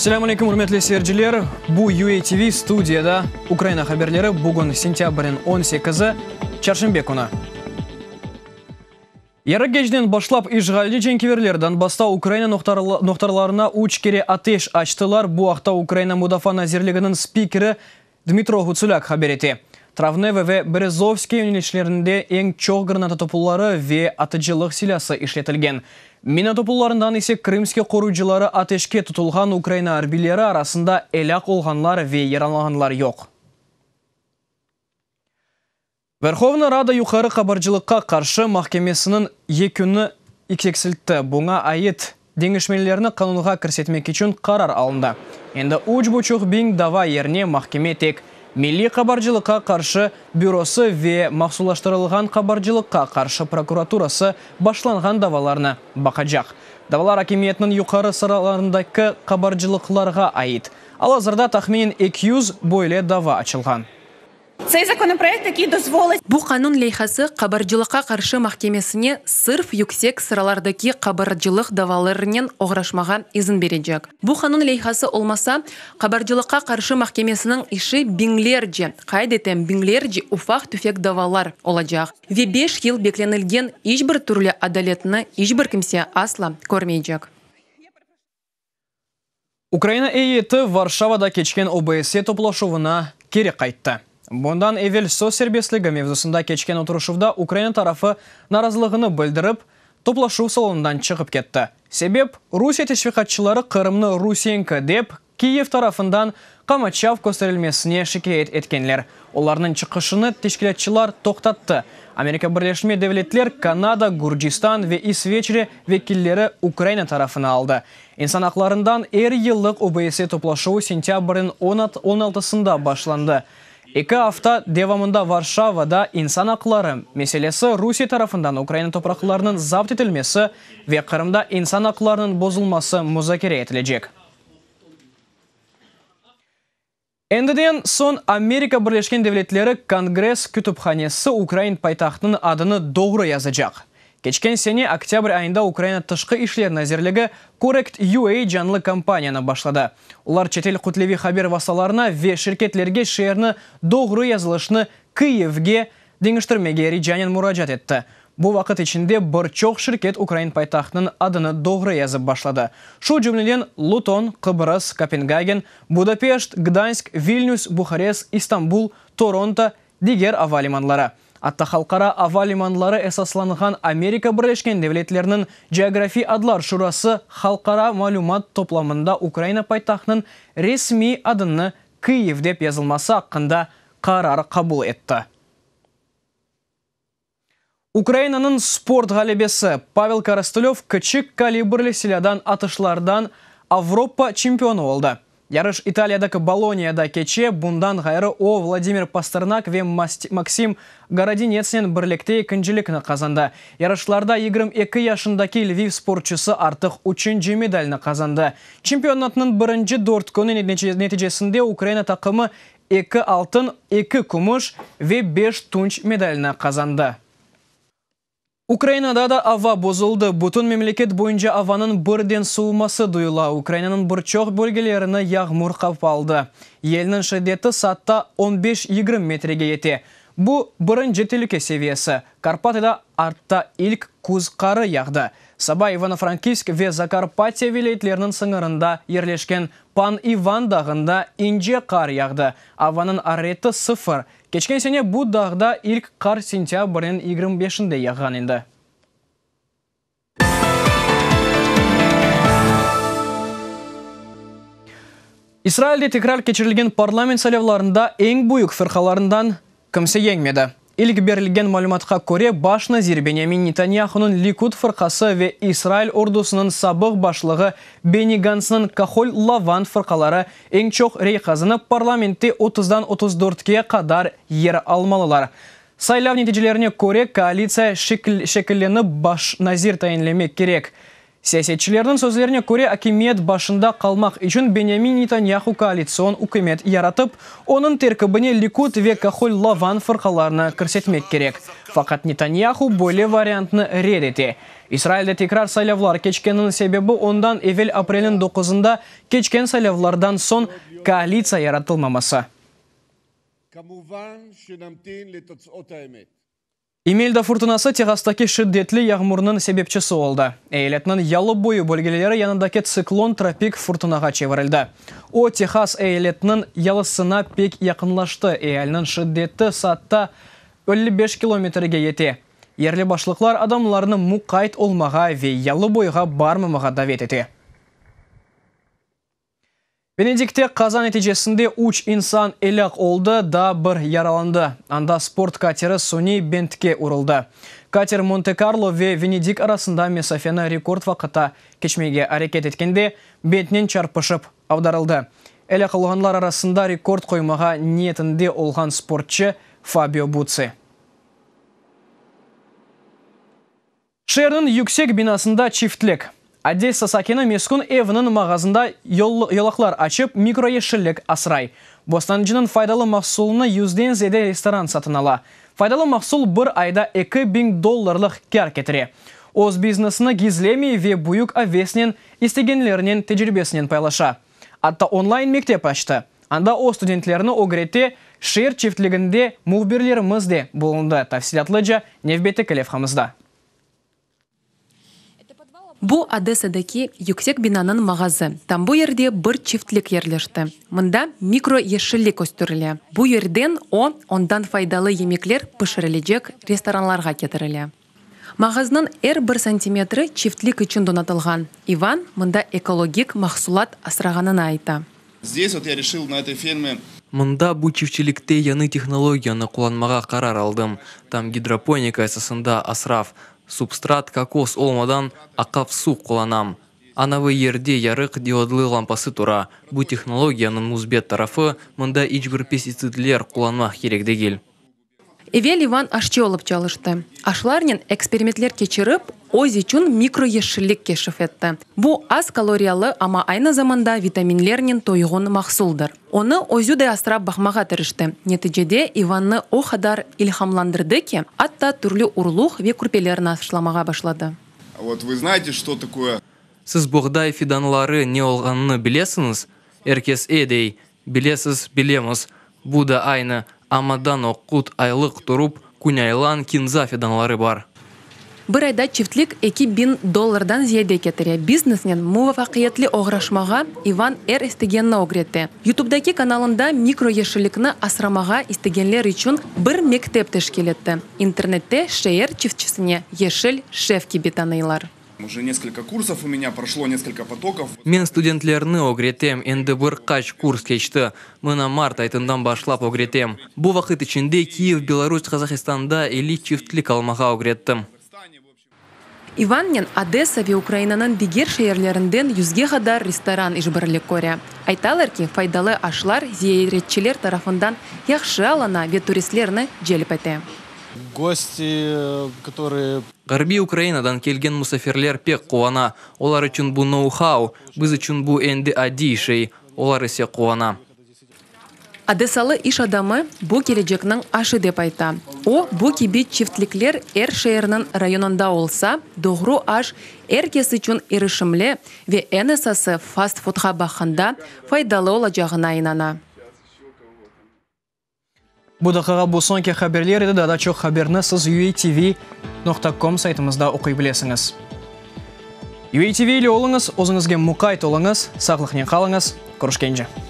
Сәлем алейкум, үрметлі сергілер. Бұ UATV э студияда Украина хаберлері бүгін сентябрін 18 ы Чаршынбекуна. Ері Яры кежден башлап ижғалды женкеверлер баста Украина ноқтарларына уч кере атеш ачтылар. Бұ ақта Украина Мудафа Назирлігінің спикері Дмитро Гуцуляк хабереті. Травневе ве Березовский юнилишлерінде ең чоқ граната топулары ве атыжылық селясы ишлетілген. Минатополларындан есе Крымске коручылары атешке тұтылған Украина арбилері арасында әлі олғанлар ве яраланғанлар жоқ. Верховна Рада юқары қабаржылыққа қаршы махкемесінің екіні ексексілтті. Бұңа айет денгішменлеріні қануға кірсетмек үшін қарар алында. Енді ұч бұчық бин дава еріне махкеме тек Милли қабаржылыққа қаршы бюросы ве мақсулаштырылған қабаржылыққа қаршы прокуратурасы башланған даваларына бақаджақ. Давалар акимиетінің юқары сыраларындағы қабаржылықларға айт. Ал азырда тахмин 200 бойле дава ачылған. Цей законопроект, який дозволить Бу қанун лейхасы қабыржылыққа қаршы мақтемесіне сырф юксек сыралардаки кабарчылык давалырынен ограшмага изин береджек. Бу қанун лейхасы олмаса, кабарчылыкка қаршы мақтемесінің іші бенглерджі, қайдетен бенглерджі уфақ түфек давалар олачак. Ве 5 ел бекленілген түрлі түрлі адалетне бір кімсе асла көрмейджек. Украина ЭИТ Варшавада кечкен ОБСЕ топлашуына кері қайтты Бұндан әвел со сербестлігі мевзусында кечкен отырышуда Украина тарафы наразылығыны білдіріп, топлашу салонынан чығып кетті. Себеп, Русия тешвиқатшылары Қырымны Русенко деп, Киев тарафындан Камачав көстерілмесіне шикеет еткенлер. Оларның чықышыны тешкілетшілар тоқтатты. Америка Бірлешме девлетлер Канада, Гурджистан ве Исвечере векиллері Украина тарафына алды. Инсанақларындан әр еллық ОБС топлашуы 16-сында башланды. Екі афта девамында Варшавада инсан ақылары меселесі Руси тарафындан Украина топырақыларының запт етілмесі ве Қырымда инсан ақыларының бозылмасы мұзакере етілежек. Эндіден сон Америка Бірлешкен Девлетлері Конгресс күтіпханесі Украин пайтақтының адыны доғыры жақ. Кечкен сене октябрь айында Украина тышқы ишлер назерлігі Correct UA жанлы компанияны башлады. Олар четел құтлеви хабер васаларына ве шеркетлерге шерні доғры язылышны Киевге деңіштірмеге Риджанин мұраджат етті. Бұл вақыт ішінде бір чоқ шіркет Украин пайтақтының адыны доғры язып башлады. Шу жүмінден Лутон, Қыбырыс, Копенгаген, Будапешт, Гданск, Вильнюс, Бухарест, Истанбул, Торонто, дегер аваліманлары. Атта халқара ава лиманлары Америка Бірлешкен Девлетлерінің Географи Адлар Шурасы халқара малумат топламында Украина пайтақның ресми адыны Киев деп язылмасы аққында қарар қабыл етті. Украинаның спорт ғалебесі Павел Карастылев күчік калибрлі селядан атышлардан Авропа чемпионы олды. Ярыш Италиядағы Болонияда кече бұндан ғайры о Владимир Пастернак вем Максим Городинецнен бірлікте күнжілікні қазанды. Ярышларда 22 яшындаки Львив спортшысы артық үшінші медальны қазанды. Чемпионатының бірінші дорт күні нәтижесінде Украина тақымы 2 алтын, 2 күміш ве 5 тунч медальны қазанды. Украинада да ава бозылды. Бұтын мемлекет бойынша аваның бірден суымасы дұйыла. Украинаның бұрчоқ бөлгелеріні яғмұр қапалды. Елінің шыдеті сатта 15-20 метрге ете. Бұ бұрын жетілікі севесі. Карпатыда артта күз қары яғды. Саба Ивана франкиск ве Закарпатия велетлерінің сыңырында ерлешкен Пан Иван дағында инже қар яғды. Аваның ареті сұфыр. Кечкен сене бұ дағда үлк қар сентябрін 25-інде яған енді. Израильде текрар кечірілген парламент сәлевларында эң бұйық фырқаларындан еңмеді? Илік берілген мәліматқа көре башына назир Нитаньяхының Ликуд фырқасы ве Исраил ордусының сабық башлығы Бенни Гансының Кахоль Лаван фырқалары ең чоқ рейқазыны парламентте 30-дан 34-ке қадар ер алмалылар. Сайлау нәтижелеріне көре коалиция шекіліні баш назир тайынлемек керек. Сесетчілердің сөздеріне көре әкімет башында қалмақ үшін Бенямин Нетаньяху коалицион үкімет яратып, оның теркібіне Ликут ве Кахоль Лаван фырқаларына көрсетмек керек. Фақат Нетаньяху бөле вариантны ред ете. Израильде текрар сайлаулар кечкенің себебі ондан евел апрелін 9-ында кечкен сайлаулардан сон коалиция яратылмамасы. Имельда фуртунасы Техастаки шиддетлі яғмурның себепчісі олды. Әйелетнің ялы бойы бөлгелері яныдаке циклон тропик фуртунаға чевірілді. О Техас әйелетнің ялысына пек яқынлашты. Әйелінің шиддетті сатта 55 километрге ете. Ерлі башлықлар адамларының мұқайт олмаға ве ялы бойға бармымыға давет еті. Венедикте қаза нәтижесінде үш инсан әліқ олды да бір яраланды. Анда спорт катері Сони Бентке ұрылды. Катер Монте-Карло ве Венедик арасында Месофена рекорд вақыта кешмеге әрекет еткенде бентнен чарпышып аударылды. Әліқ арасында рекорд қоймаға ниетінде олған спортшы Фабио Буци. Шердің юксек бинасында чифтлек. Одесса сакені мескун евінің мағазында елақлар ашып микроешілік асырай. Бостанжының файдалы мақсулына ден зеде ресторан сатын ала. Файдалы мақсул бір айда 2000 долларлық кәр кетіре. Оз бизнесіні гизлеми ве бұйық авесінен, істегенлерінен тәжірбесінен пайлаша. Атта онлайн мектеп ашты. Анда о студентлеріні оғыретте шер чифтлігінде мұғберлерімізде болынды. Тавсилатлыжа невбеті Калевхамызда. Бұ Одессадагы юксек бинанын мағазы. Там бу бір бир чифтлик Мында микро ешілік өстірілі. Бу ерден о ондан файдалы емеклер пиширилежек ресторанларга кетириле. Мағазының әр бір сантиметрі чифтлик үчін донатылған. Иван мында экологик махсулат асырағанын айта. Здесь вот я решил на этой ферме Мында бұ чифчиликте яны технологияны куланмага карар алдым. Там гидропоника эсасында асраф, субстрат кокос олмадан ақап су қоланам анавы ерде ярық диодлы лампасы тұра Бұ технологияның мұзбет тарафы мұнда ичбір пестициділер қоланмақ керек дегел Эвел иван ашчолып чалышты Ашларнен экспериментлер кечиріп ози микро микроешшилик кешіп етті. бу аз калориялы ама айна заманда витаминлернен тойғын мақсулдыр. оны өзүдөй асырап бақмаға тырышты Нетіжеде иванны о илхамландырды ке, атта түрлі урлух ве күрпелерін ашламаға башлады вот вы знаете что такое сіз бұғдай фиданлары не олғанын білесіңіз эркес едей, білесіз білеміз буда айны амадан оқут айлық тұрып күнайлан кинза бар Бір айда чифтлик эки бин доллардан зияде кетіре бизнеснен муваффакыятле оғырашмаға иван р истегенне огретти ютубдаги каналында микро ешиликни асрамага үчін үшін бір мектеп тешкил интернетте шер чифтчисине ешіл шеф Уже несколько курсов у меня прошло, несколько потоков. Мен студентлерні огретем, енді бір қач курс кешті. Мына март айтындан башлап огретем. Бұл вақыт ішінде Киев, Беларусь, Қазақстанда 50 чифтлік алмаға огреттім. Иваннен Одесса ве Украинанын бигер шәһәрләрендән юзге қадар ресторан ижбірлік Коре. Айталар ки, файдалы ашлар зейретчелер тарафыннан яхшы алана ве туристларны җәлеп Гости, э, которые Қырби Украинадан келген мұсаферлер пек қуана. Олар үшін бұ ноу-хау, біз үшін бұ әнді ішей. Олар үсе қуана. Адесалы иш адамы бұ келечекнің ашы деп айта. О, бұ кебі чифтликлер әр шеерінің районында олса, доғру аш кесі үшін ерішімле ве әнесасы фастфудға бақында баққанда файдалы жағына инана. Бұдақыға ке қаберлер еді дада чоқ хаберні сіз uatv.com сайтымызда оқи білесіңіз. UATV-лі олыңыз, өзіңізге мұқайт олыңыз, сақлықнен қалыңыз, көрішкенже.